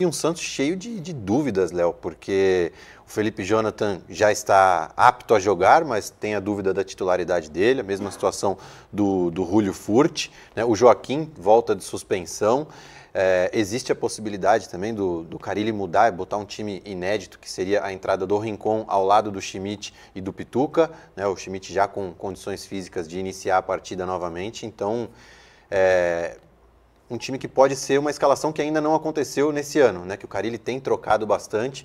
E um Santos cheio de, de dúvidas, Léo, porque o Felipe Jonathan já está apto a jogar, mas tem a dúvida da titularidade dele, a mesma situação do, do Julio Furt. Né? O Joaquim volta de suspensão. É, existe a possibilidade também do, do Carilli mudar, botar um time inédito, que seria a entrada do Rincon ao lado do Schmidt e do Pituca, né? o Schmidt já com condições físicas de iniciar a partida novamente. Então, é, um time que pode ser uma escalação que ainda não aconteceu nesse ano, né? Que o Carilli tem trocado bastante,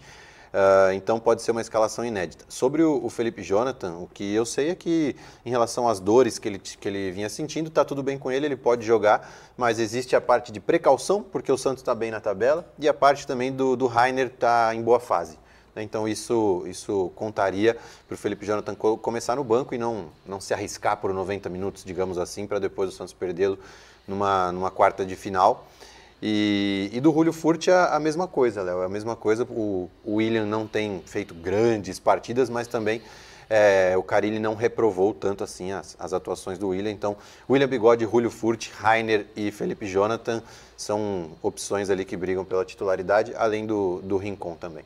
uh, então pode ser uma escalação inédita. Sobre o, o, Felipe Jonathan, o que eu sei é que em relação às dores que ele, que ele vinha sentindo, está tudo bem com ele, ele pode jogar, mas existe a parte de precaução, porque o Santos está bem na tabela, e a parte também do, do Rainer está em boa fase. Né? Então isso, isso contaria para o Felipe Jonathan começar no banco e não, não se arriscar por 90 minutos, digamos assim, para depois o Santos perdê-lo numa, numa quarta de final. E, e do Julio Furtia a mesma coisa, Léo, é a mesma coisa. O, o William não tem feito grandes partidas, mas também é, o Carilli não reprovou tanto assim as, as, atuações do William. Então, William Bigode, Julio Furt, Rainer e Felipe Jonathan são opções ali que brigam pela titularidade, além do, do Rincon também.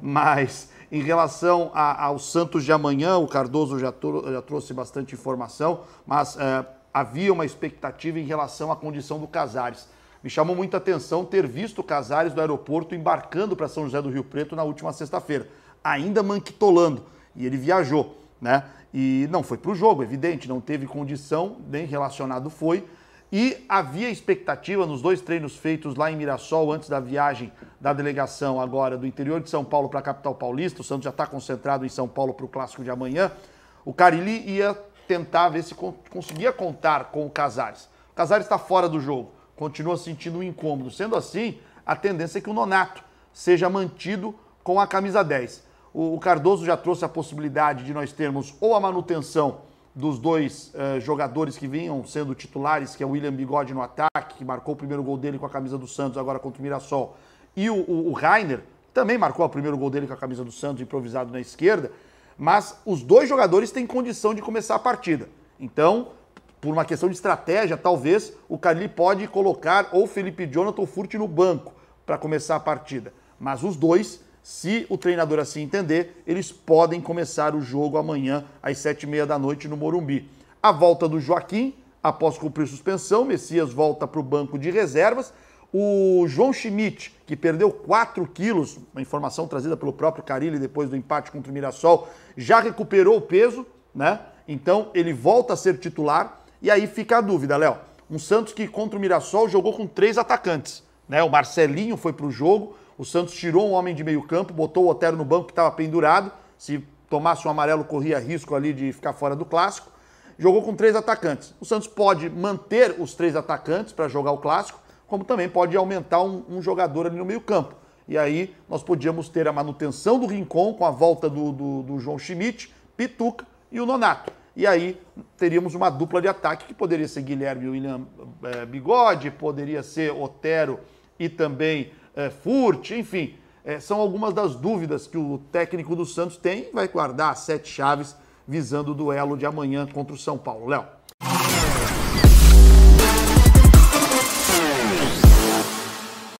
Mas em relação a, ao Santos de amanhã, o Cardoso já, já trouxe bastante informação, mas é, havia uma expectativa em relação à condição do Casares. Me chamou muita atenção ter visto o Casares do aeroporto embarcando para São José do Rio Preto na última sexta-feira, ainda manquitolando, e ele viajou, né? E não foi para o jogo, é evidente, não teve condição, nem relacionado foi, e havia expectativa nos dois treinos feitos lá em Mirassol, antes da viagem da delegação agora do interior de São Paulo para a capital paulista. O Santos já está concentrado em São Paulo para o clássico de amanhã. O Carilli ia tentar ver se conseguia contar com o Casares. O Casares está fora do jogo, continua sentindo um incômodo. Sendo assim, a tendência é que o Nonato seja mantido com a camisa 10. O Cardoso já trouxe a possibilidade de nós termos ou a manutenção dos dois uh, jogadores que vinham sendo titulares, que é o William Bigode no ataque, que marcou o primeiro gol dele com a camisa do Santos agora contra o Mirassol, e o, o, o Rainer também marcou o primeiro gol dele com a camisa do Santos, improvisado na esquerda, mas os dois jogadores têm condição de começar a partida. Então, por uma questão de estratégia, talvez o Carli pode colocar ou Felipe Jonathan ou Furt no banco para começar a partida. Mas os dois se o treinador assim entender, eles podem começar o jogo amanhã às sete e meia da noite no Morumbi. A volta do Joaquim, após cumprir suspensão, Messias volta para o banco de reservas. O João Schmidt, que perdeu 4 quilos, uma informação trazida pelo próprio Carilli depois do empate contra o Mirassol, já recuperou o peso, né? Então ele volta a ser titular. E aí fica a dúvida, Léo. Um Santos que contra o Mirassol jogou com três atacantes. Né? O Marcelinho foi para o jogo, o Santos tirou um homem de meio campo, botou o Otero no banco que estava pendurado. Se tomasse um amarelo, corria risco ali de ficar fora do clássico. Jogou com três atacantes. O Santos pode manter os três atacantes para jogar o clássico, como também pode aumentar um, um jogador ali no meio campo. E aí nós podíamos ter a manutenção do Rincon com a volta do, do, do João Schmidt, Pituca e o Nonato. E aí teríamos uma dupla de ataque que poderia ser Guilherme e William é, Bigode, poderia ser Otero e também é, furte, enfim. É, são algumas das dúvidas que o técnico do Santos tem. Vai guardar sete chaves visando o duelo de amanhã contra o São Paulo. Léo.